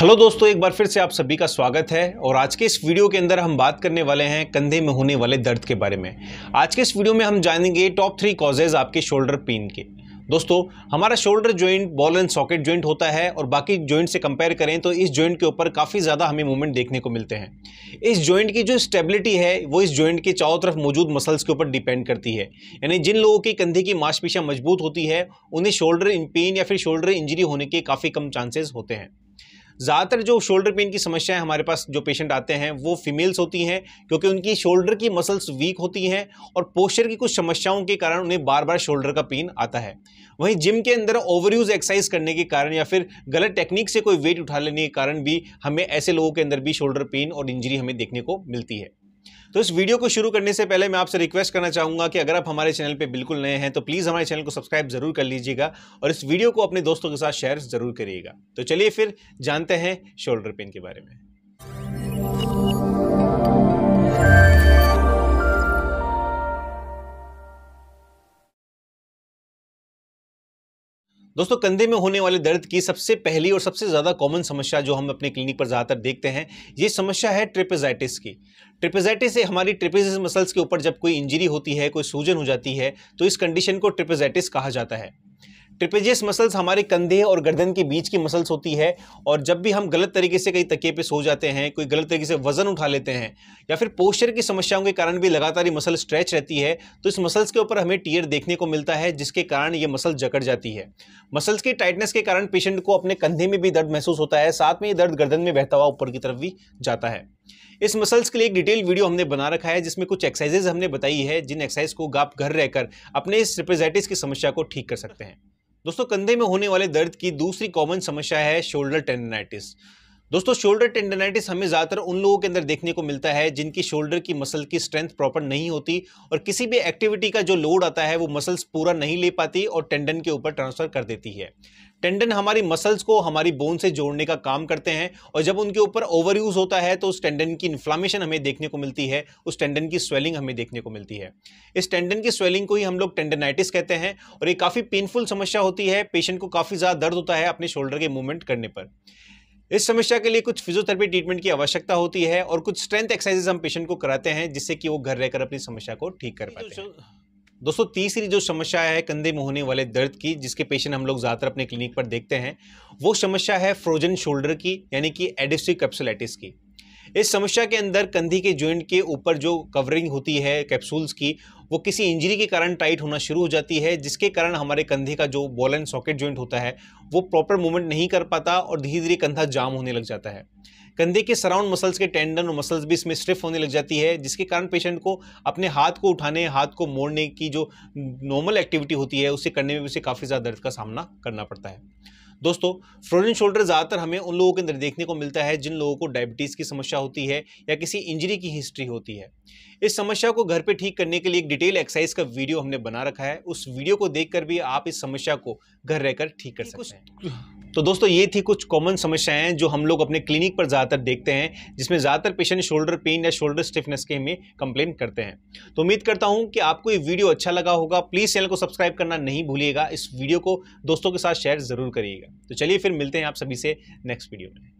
hello दोस्तों एक बार फिर से आप सभी का स्वागत है और आज के इस वीडियो के अंदर हम बात करने वाले हैं कंधे में होने वाले दर्द के बारे में आज के इस वीडियो में हम जानेंगे टॉप थ्री कॉजेज आपके शोल्डर पेन के दोस्तों हमारा shoulder joint ball and socket joint होता है और बाकी जॉइंट से कंपेयर करें तो इस जॉइंट के ऊपर काफ़ी ज़्यादा हमें मूवमेंट देखने को मिलते हैं इस जॉइंट की जो स्टेबिलिटी है वो इस जॉइंट के चारों तरफ मौजूद मसल्स के ऊपर डिपेंड करती है यानी जिन लोगों के कंधे की मांसपेशियां मजबूत होती है उन्हें शोल्डर पेन या फिर शोल्डर इंजरी होने के काफ़ी कम चांसेज होते हैं ज़्यादातर जो शोल्डर पेन की समस्याएं हमारे पास जो पेशेंट आते हैं वो फीमेल्स होती हैं क्योंकि उनकी शोल्डर की मसल्स वीक होती हैं और पोस्चर की कुछ समस्याओं के कारण उन्हें बार बार शोल्डर का पेन आता है वहीं जिम के अंदर ओवर यूज़ एक्सरसाइज करने के कारण या फिर गलत टेक्निक से कोई वेट उठा लेने के कारण भी हमें ऐसे लोगों के अंदर भी शोल्डर पेन और इंजरी हमें देखने को मिलती है तो इस वीडियो को शुरू करने से पहले मैं आपसे रिक्वेस्ट करना चाहूँगा कि अगर आप हमारे चैनल पर बिल्कुल नए हैं तो प्लीज़ हमारे चैनल को सब्सक्राइब ज़रूर कर लीजिएगा और इस वीडियो को अपने दोस्तों के साथ शेयर ज़रूर करिएगा तो चलिए फिर जानते हैं शोल्डर पेन के बारे में दोस्तों कंधे में होने वाले दर्द की सबसे पहली और सबसे ज़्यादा कॉमन समस्या जो हम अपने क्लिनिक पर ज़्यादातर देखते हैं ये समस्या है ट्रिपेजाइटिस की ट्रिपेजाइटिस से हमारी ट्रिपेजिस मसल्स के ऊपर जब कोई इंजरी होती है कोई सूजन हो जाती है तो इस कंडीशन को ट्रिपेजाइटिस कहा जाता है ट्रिपेजियस मसल्स हमारे कंधे और गर्दन के बीच की मसल्स होती है और जब भी हम गलत तरीके से कहीं तकिए पे सो जाते हैं कोई गलत तरीके से वजन उठा लेते हैं या फिर पोस्चर की समस्याओं के कारण भी लगातार ये मसल स्ट्रेच रहती है तो इस मसल्स के ऊपर हमें टीयर देखने को मिलता है जिसके कारण ये मसल जकड़ जाती है मसल्स की टाइटनेस के कारण पेशेंट को अपने कंधे में भी दर्द महसूस होता है साथ में ये दर्द गर्दन में बहता हुआ ऊपर की तरफ भी जाता है इस मसल्स के लिए एक डिटेल वीडियो हमने बना रखा है जिसमें कुछ एक्सरसाइजेज हमने बताई है जिन एक्सरसाइज को आप घर रहकर अपने इस रिप्रेजेटिस की समस्या को ठीक कर सकते हैं दोस्तों कंधे में होने वाले दर्द की दूसरी कॉमन समस्या है शोल्डर टेंडनाइटिस दोस्तों शोल्डर टेंडेनाइटिस हमें ज़्यादातर उन लोगों के अंदर देखने को मिलता है जिनकी शोल्डर की मसल की स्ट्रेंथ प्रॉपर नहीं होती और किसी भी एक्टिविटी का जो लोड आता है वो मसल्स पूरा नहीं ले पाती और टेंडन के ऊपर ट्रांसफ़र कर देती है टेंडन हमारी मसल्स को हमारी बोन से जोड़ने का काम करते हैं और जब उनके ऊपर ओवर यूज होता है तो उस टेंडन की इन्फ्लामेशन हमें देखने को मिलती है उस टेंडन की स्वेलिंग हमें देखने को मिलती है इस टेंडन की स्वेलिंग को ही हम लोग टेंडनाइटिस कहते हैं और ये काफ़ी पेनफुल समस्या होती है पेशेंट को काफ़ी ज़्यादा दर्द होता है अपने शोल्डर के मूवमेंट करने पर इस समस्या के लिए कुछ फिजियोथेरेपी ट्रीटमेंट की आवश्यकता होती है और कुछ स्ट्रेंथ एक्सरसाइजेज हम पेशेंट को कराते हैं जिससे कि वो घर रहकर अपनी समस्या को ठीक कर पाते हैं दोस्तों तीसरी जो समस्या है कंधे में होने वाले दर्द की जिसके पेशेंट हम लोग ज़्यादातर अपने क्लिनिक पर देखते हैं वो समस्या है फ्रोजन शोल्डर की यानी कि एडिसिव कैप्सुलटिस की इस समस्या के अंदर कंधी के ज्वाइंट के ऊपर जो कवरिंग होती है कैप्सूल्स की वो किसी इंजरी के कारण टाइट होना शुरू हो जाती है जिसके कारण हमारे कंधे का जो बॉल एंड सॉकेट ज्वाइंट होता है वो प्रॉपर मूवमेंट नहीं कर पाता और धीरे धीरे कंधा जाम होने लग जाता है कंधे के सराउंड मसल्स के टेंडन और मसल्स भी इसमें स्ट्रिफ होने लग जाती है जिसके कारण पेशेंट को अपने हाथ को उठाने हाथ को मोड़ने की जो नॉर्मल एक्टिविटी होती है उसे करने में भी उसे काफ़ी ज़्यादा दर्द का सामना करना पड़ता है दोस्तों फ्रोजन शोल्डर ज़्यादातर हमें उन लोगों के अंदर देखने को मिलता है जिन लोगों को डायबिटीज़ की समस्या होती है या किसी इंजरी की हिस्ट्री होती है इस समस्या को घर पे ठीक करने के लिए एक डिटेल एक्सरसाइज का वीडियो हमने बना रखा है उस वीडियो को देखकर भी आप इस समस्या को घर रहकर ठीक कर सकते हैं तो दोस्तों ये थी कुछ कॉमन समस्याएं जो हम लोग अपने क्लिनिक पर ज़्यादातर देखते हैं जिसमें ज़्यादातर पेशेंट शोल्डर पेन या शोल्डर स्टिफनेस के हमें कंप्लेन करते हैं तो उम्मीद करता हूँ कि आपको ये वीडियो अच्छा लगा होगा प्लीज़ चैनल को सब्सक्राइब करना नहीं भूलिएगा इस वीडियो को दोस्तों के साथ शेयर ज़रूर करिएगा तो चलिए फिर मिलते हैं आप सभी से नेक्स्ट वीडियो में